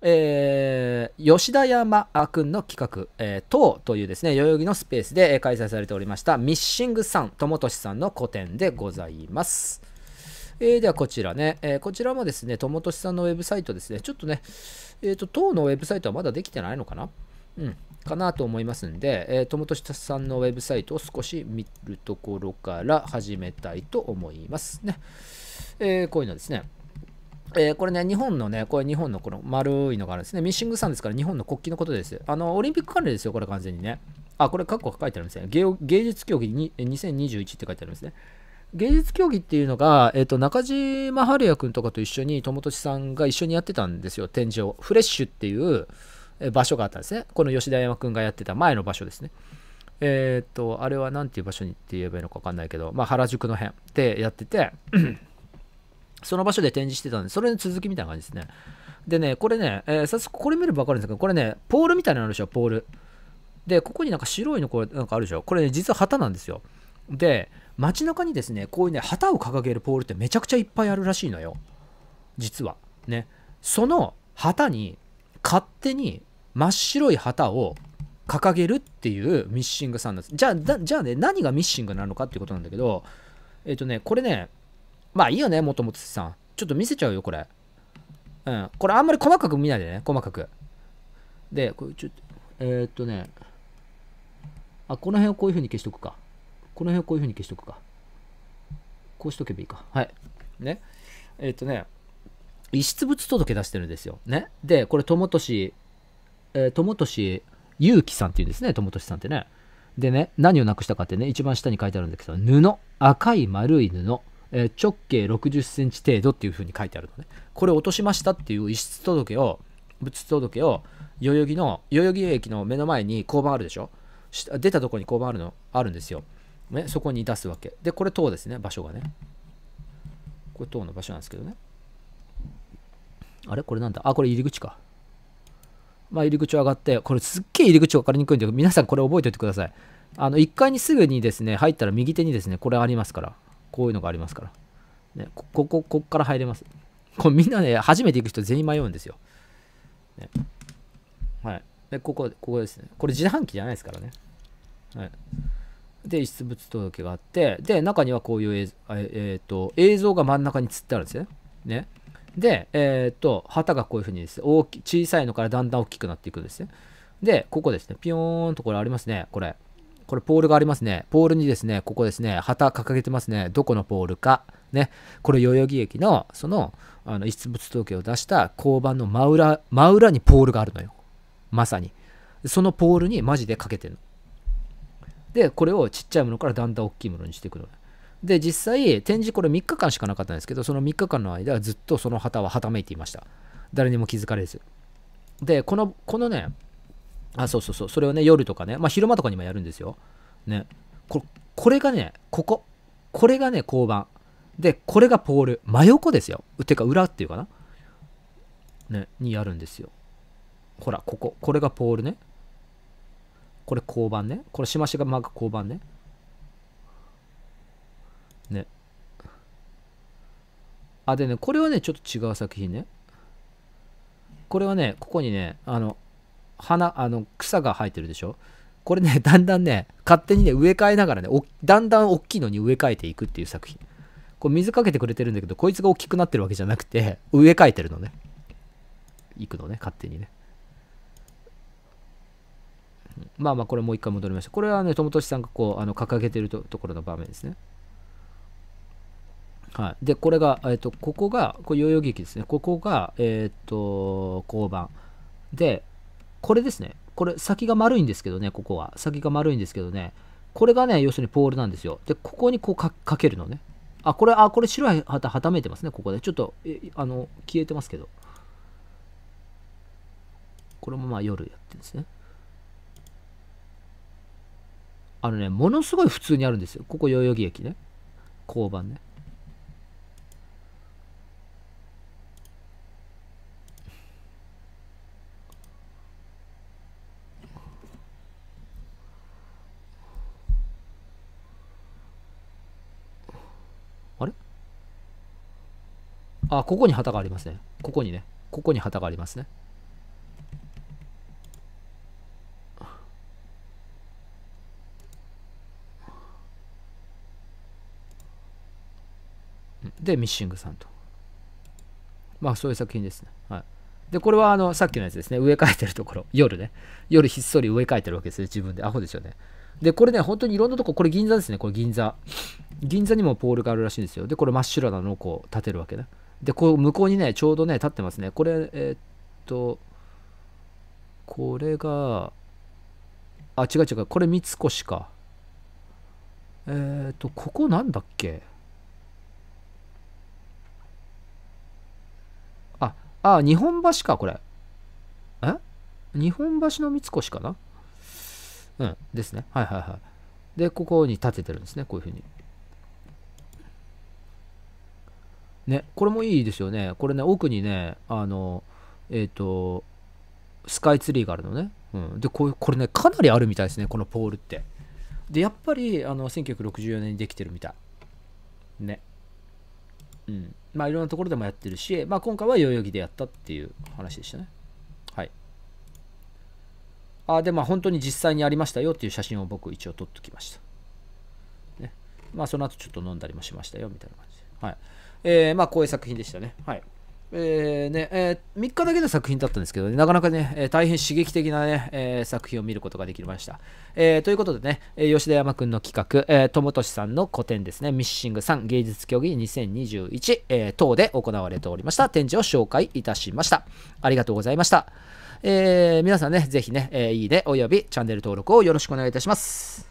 えー、吉田山君の企画、えー、党というですね、代々木のスペースで開催されておりました、ミッシングさん、友しさんの個展でございます。えー、ではこちらね、えー、こちらもですね、友しさんのウェブサイトですね、ちょっとね、えっ、ー、と、党のウェブサイトはまだできてないのかなうん、かなと思いますんで、えー、友しさんのウェブサイトを少し見るところから始めたいと思いますね。えこういうのですね。えー、これね、日本のね、これ日本のこの丸いのがあるんですね。ミッシングさんですから日本の国旗のことです。あの、オリンピック関連ですよ、これ完全にね。あ、これ過去書いてあるんですね。芸術競技に2021って書いてあるんですね。芸術競技っていうのが、えっ、ー、と、中島春也君とかと一緒に、友俊さんが一緒にやってたんですよ、展示を。フレッシュっていう場所があったんですね。この吉田山君がやってた前の場所ですね。えっ、ー、と、あれは何ていう場所にって言えばいいのか分かんないけど、まあ、原宿の辺でやっててその場所で展示してたんで、それの続きみたいな感じですね。でね、これね、えー、早速これ見れば分かるんですけど、これね、ポールみたいなのあるでしょ、ポール。で、ここになんか白いのこれなんかあるでしょ。これね、実は旗なんですよ。で、街中にですね、こういうね、旗を掲げるポールってめちゃくちゃいっぱいあるらしいのよ。実は。ね。その旗に、勝手に真っ白い旗を掲げるっていうミッシングさんなんです。じゃあ、じゃあね、何がミッシングなのかっていうことなんだけど、えっ、ー、とね、これね、まあいいよね、もともとさん。ちょっと見せちゃうよ、これ。うん。これあんまり細かく見ないでね、細かく。で、これちょっと、えー、っとね。あ、この辺をこういう風に消しとくか。この辺をこういう風に消しとくか。こうしとけばいいか。はい。ね。えー、っとね。遺失物届出してるんですよ。ね。で、これ、友俊、えー、友俊祐樹さんっていうんですね、友俊さんってね。でね、何をなくしたかってね、一番下に書いてあるんだけど、布。赤い丸い布。え直径60センチ程度っていうふうに書いてあるのね。これ落としましたっていう遺失届を、物質届を、代々木の、代々木駅の目の前に交番あるでしょ出たとこに交番あるの、あるんですよ。ね、そこに出すわけ。で、これ塔ですね、場所がね。これ塔の場所なんですけどね。あれこれなんだあ、これ入り口か。まあ、入り口上がって、これすっげえ入り口分かりにくいんで、皆さんこれ覚えておいてください。あの、1階にすぐにですね、入ったら右手にですね、これありますから。こういうのがありますから。ね、ここ、ここから入れます。これみんなね、初めて行く人全員迷うんですよ。ね、はい。で、ここ、ここですね。これ自販機じゃないですからね。はい。で、遺失物届があって、で、中にはこういう映,、えー、と映像が真ん中に釣ってあるんですよね。ねで、えっ、ー、と、旗がこういうふうにですね、大き小さいのからだんだん大きくなっていくんですね。で、ここですね、ピヨーンとこれありますね、これ。これポールがありますね。ポールにですね、ここですね、旗掲げてますね。どこのポールか。ね。これ代々木駅の、その、あの、出物統計を出した交番の真裏、真裏にポールがあるのよ。まさに。そのポールにマジでかけてるの。で、これをちっちゃいものからだんだん大きいものにしていくの。で、実際、展示これ3日間しかなかったんですけど、その3日間の間ずっとその旗ははためいていました。誰にも気づかれず。で、この、このね、あ、そうそうそう。それをね、夜とかね、まあ昼間とかにもやるんですよ。ね。ここれがね、ここ。これがね、交番。で、これがポール。真横ですよ。てか、裏っていうかな。ね、にやるんですよ。ほら、ここ。これがポールね。これ交番ね。これしましがマく交番ね。ね。あ、でね、これはね、ちょっと違う作品ね。これはね、ここにね、あの、花あの草が生えてるでしょこれね だんだんね勝手にね植え替えながらねだんだん大きいのに植え替えていくっていう作品こう水かけてくれてるんだけどこいつが大きくなってるわけじゃなくて 植え替えてるのねいくのね勝手にねまあまあこれもう一回戻りましたこれはね友利さんがこうあの掲げてるとところの場面ですねはい、でこれが、えーと、ここがこれ代々木駅ですねここが、えーと交番でこれですね。これ先が丸いんですけどね、ここは。先が丸いんですけどね、これがね、要するにポールなんですよ。で、ここにこうかけるのね。あ、これ、あ、これ白い旗はためいてますね、ここで。ちょっと、あの、消えてますけど。これもまあ夜やってるんですね。あのね、ものすごい普通にあるんですよ。ここ代々木駅ね。交番ね。あ、ここに旗がありますね。ここにね。ここに旗がありますね。で、ミッシングさんと。まあ、そういう作品ですね。はい。で、これはあの、さっきのやつですね。植え替えてるところ。夜ね。夜ひっそり植え替えてるわけですね。自分で。アホですよね。で、これね、本当にいろんなとこ、これ銀座ですね。これ銀座。銀座にもポールがあるらしいんですよ。で、これ真っ白なのをこう立てるわけね。で、こう、向こうにね、ちょうどね、立ってますね。これ、えー、っと、これが、あ、違う違う、これ三越か。えー、っと、ここなんだっけあ、あ、日本橋か、これ。え日本橋の三越かなうん、ですね。はいはいはい。で、ここに立ててるんですね、こういうふうに。ね、これもいいですよね。これね、奥にね、あの、えっ、ー、と、スカイツリーがあるのね。うん、でこ、これね、かなりあるみたいですね、このポールって。で、やっぱり、あの、1964年にできてるみたい。ね。うん。まあ、いろんなところでもやってるし、まあ、今回は代々木でやったっていう話でしたね。はい。あ、で、も、本当に実際にありましたよっていう写真を僕、一応撮っときました。ね。まあ、その後ちょっと飲んだりもしましたよ、みたいな感じで。はい。えー、まあ、こういう作品でしたね。はい。えーねえー、3日だけの作品だったんですけど、ね、なかなかね、えー、大変刺激的なね、えー、作品を見ることができました。えー、ということでね、え吉田山くんの企画、えー、友俊さんの個展ですね、ミッシング3芸術競技2021、え等で行われておりました展示を紹介いたしました。ありがとうございました。え皆さんね、ぜひね、えいいねおよびチャンネル登録をよろしくお願いいたします。